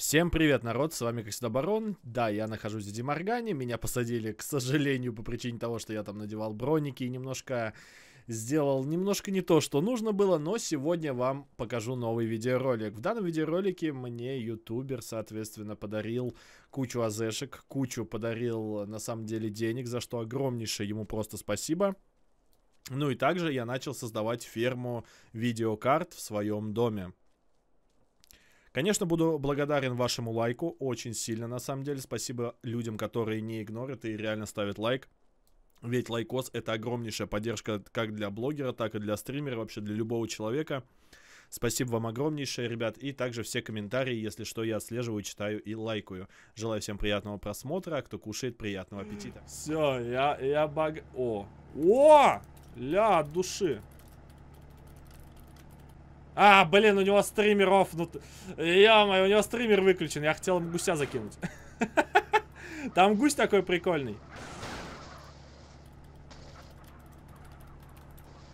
Всем привет, народ, с вами, как всегда, Барон. Да, я нахожусь в Димаргане, меня посадили, к сожалению, по причине того, что я там надевал броники и немножко сделал немножко не то, что нужно было, но сегодня вам покажу новый видеоролик. В данном видеоролике мне ютубер, соответственно, подарил кучу азешек, кучу подарил, на самом деле, денег, за что огромнейшее ему просто спасибо. Ну и также я начал создавать ферму видеокарт в своем доме. Конечно, буду благодарен вашему лайку, очень сильно на самом деле. Спасибо людям, которые не игнорят и реально ставят лайк. Ведь лайкос это огромнейшая поддержка как для блогера, так и для стримера, вообще для любого человека. Спасибо вам огромнейшее, ребят. И также все комментарии, если что, я отслеживаю, читаю и лайкаю. Желаю всем приятного просмотра, а кто кушает, приятного аппетита. Все, я, я баг... О! О! Ля, от души. А, блин, у него стример офнут. Ё-моё, у него стример выключен. Я хотел ему гуся закинуть. Там гусь такой прикольный.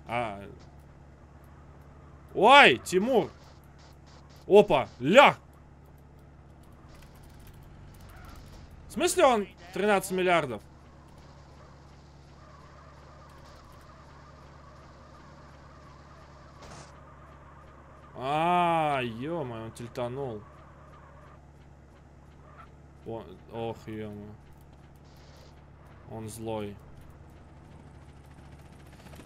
А... Ой, Тимур! Опа, ля! В смысле он 13 миллиардов? -мо, он тельтанул. Он... Ох, ё -мо. Он злой.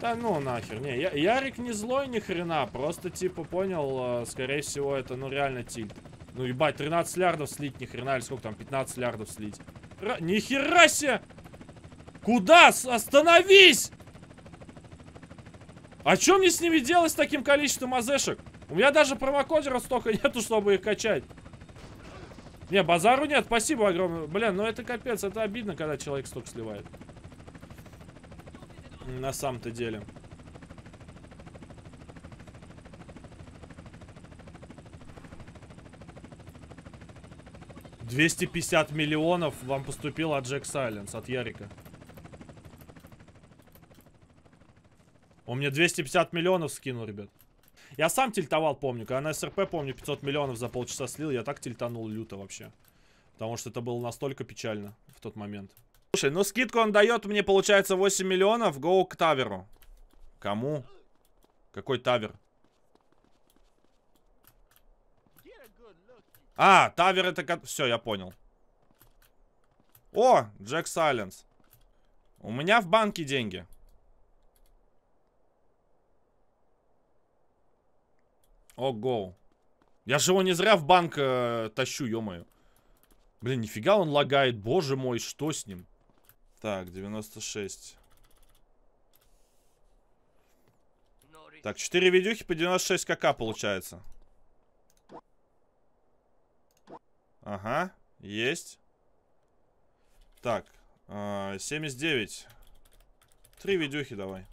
Да ну нахер, не, я, Ярик не злой ни хрена, просто типа понял, э, скорее всего это ну реально тильт. Ну ебать, 13 лярдов слить, ни хрена, или сколько там, 15 лярдов слить. Ра Нихера себе! Куда? С остановись! А что мне с ними делать с таким количеством азешек? У меня даже промокодеров столько нету, чтобы их качать. Не, базару нет, спасибо огромное. Блин, ну это капец, это обидно, когда человек столько сливает. На самом-то деле. Двести пятьдесят миллионов вам поступило от Джек Сайленс, от Ярика. Он мне двести пятьдесят миллионов скинул, ребят. Я сам тильтовал, помню. Когда на СРП, помню, 500 миллионов за полчаса слил, я так тильтанул люто вообще. Потому что это было настолько печально в тот момент. Слушай, ну скидку он дает мне, получается, 8 миллионов. Гоу к таверу. Кому? Какой тавер? А, тавер это... Все, я понял. О, Джек Сайленс. У меня в банке деньги. Ого. Я же его не зря в банк э, тащу, ё-моё. Блин, нифига он лагает. Боже мой, что с ним? Так, 96. Так, 4 видюхи по 96 кк получается. Ага, есть. Так, э, 79. Три видюхи давай.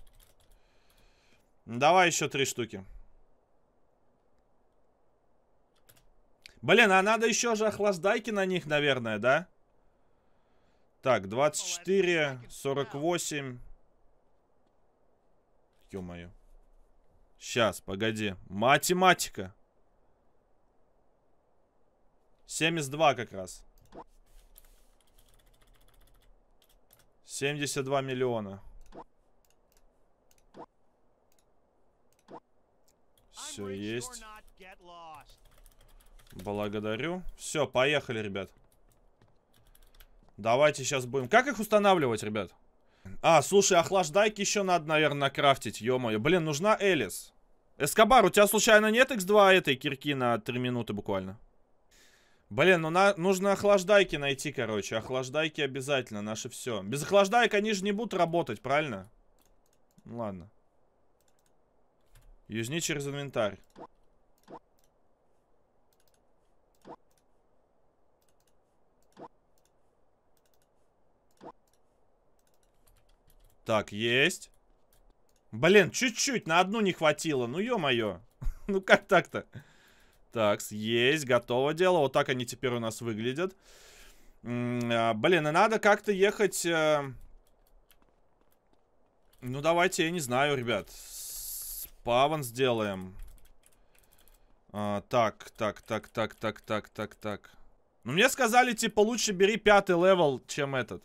Давай еще три штуки. Блин, а надо еще же охлаждайки на них, наверное, да? Так, 24, 48. Ё-моё. Сейчас, погоди. Математика. 72 как раз. 72 миллиона. Все есть. Благодарю. Все, поехали, ребят. Давайте сейчас будем... Как их устанавливать, ребят? А, слушай, охлаждайки еще надо, наверное, крафтить, ё-моё. Блин, нужна Элис. Эскобар, у тебя случайно нет X2 этой кирки на 3 минуты буквально? Блин, ну на... нужно охлаждайки найти, короче. Охлаждайки обязательно, наши все. Без охлаждайк они же не будут работать, правильно? Ну ладно. Юзни через инвентарь. Так, есть. Блин, чуть-чуть, на одну не хватило. Ну, ё-моё. ну, как так-то? Так, есть, готово дело. Вот так они теперь у нас выглядят. М а, блин, и надо как-то ехать... Э ну, давайте, я не знаю, ребят. Спаван сделаем. А, так, так, так, так, так, так, так, так. Ну, мне сказали, типа, лучше бери пятый левел, чем этот.